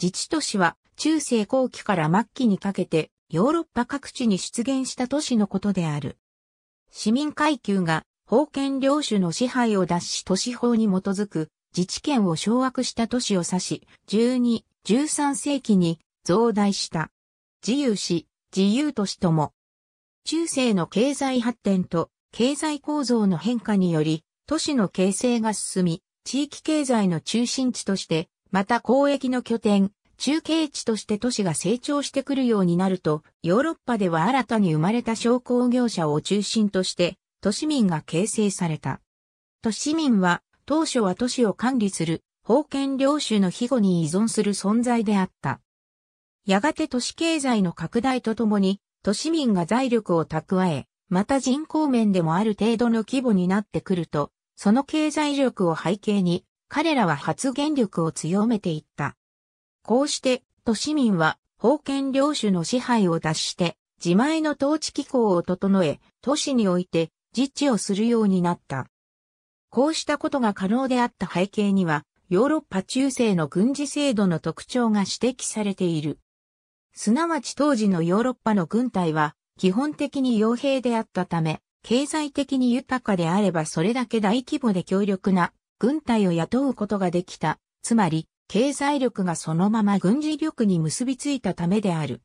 自治都市は中世後期から末期にかけてヨーロッパ各地に出現した都市のことである。市民階級が封建領主の支配を脱し都市法に基づく自治権を掌握した都市を指し、12、13世紀に増大した。自由市、自由都市とも。中世の経済発展と経済構造の変化により、都市の形成が進み、地域経済の中心地としてまた交易の拠点、中継地として都市が成長してくるようになると、ヨーロッパでは新たに生まれた商工業者を中心として、都市民が形成された。都市民は、当初は都市を管理する、封建領主の庇護に依存する存在であった。やがて都市経済の拡大とともに、都市民が財力を蓄え、また人口面でもある程度の規模になってくると、その経済力を背景に、彼らは発言力を強めていった。こうして、都市民は、封建領主の支配を脱して、自前の統治機構を整え、都市において自治をするようになった。こうしたことが可能であった背景には、ヨーロッパ中世の軍事制度の特徴が指摘されている。すなわち当時のヨーロッパの軍隊は、基本的に傭兵であったため、経済的に豊かであればそれだけ大規模で強力な軍隊を雇うことができた、つまり、経済力がそのまま軍事力に結びついたためである。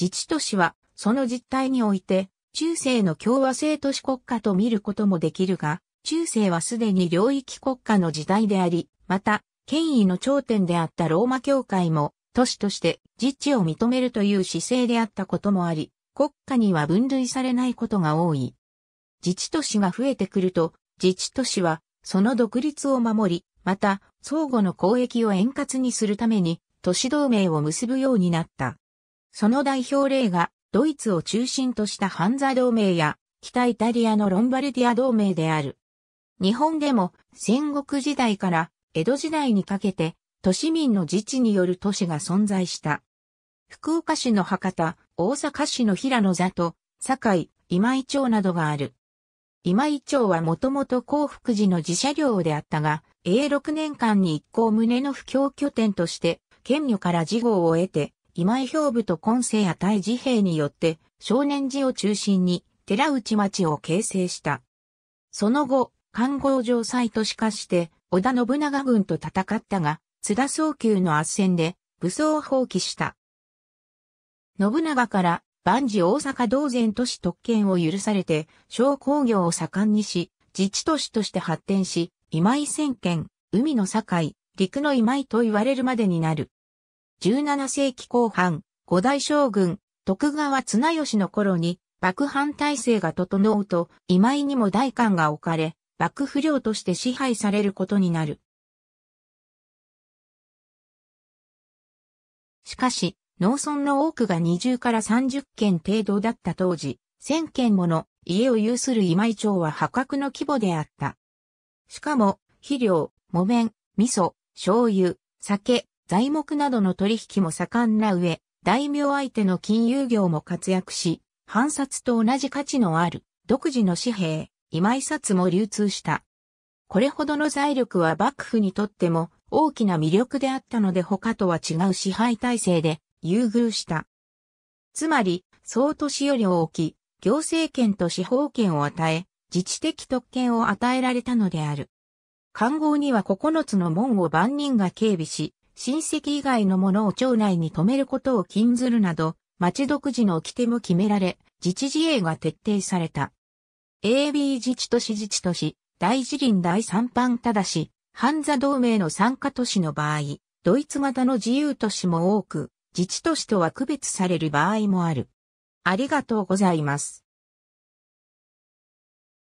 自治都市は、その実態において、中世の共和制都市国家と見ることもできるが、中世はすでに領域国家の時代であり、また、権威の頂点であったローマ教会も、都市として自治を認めるという姿勢であったこともあり、国家には分類されないことが多い。自治都市が増えてくると、自治都市はその独立を守り、また、相互の交易を円滑にするために、都市同盟を結ぶようになった。その代表例が、ドイツを中心としたハンザ同盟や、北イタリアのロンバルディア同盟である。日本でも戦国時代から江戸時代にかけて都市民の自治による都市が存在した。福岡市の博多、大阪市の平野座と、堺、今井町などがある。今井町はもともと幸福寺の寺社領であったが、永6年間に一行胸の布教拠点として、県女から事号を得て、今井兵部と今世や大寺兵によって、少年寺を中心に、寺内町を形成した。その後、官号城祭とし化して、織田信長軍と戦ったが、津田早急の圧戦で、武装を放棄した。信長から万事大阪同然都市特権を許されて、商工業を盛んにし、自治都市として発展し、今井千県、海の境、陸の今井と言われるまでになる。17世紀後半、五大将軍、徳川綱吉の頃に、幕藩体制が整うと、今井にも大官が置かれ、幕府領として支配されることになる。しかし、農村の多くが20から30軒程度だった当時、1000軒もの家を有する今井町は破格の規模であった。しかも、肥料、木綿、味噌、醤油、酒、材木などの取引も盛んな上、大名相手の金融業も活躍し、藩札と同じ価値のある独自の紙幣、今井札も流通した。これほどの財力は幕府にとっても大きな魅力であったので他とは違う支配体制で優遇した。つまり、総都市よりを置き、行政権と司法権を与え、自治的特権を与えられたのである。官号には9つの門を万人が警備し、親戚以外の者を町内に止めることを禁ずるなど、町独自の規定も決められ、自治自衛が徹底された。AB 自治都市自治都市、大辞林第三般ただし、半座同盟の参加都市の場合、ドイツ型の自由都市も多く、自治都市とは区別される場合もある。ありがとうございます。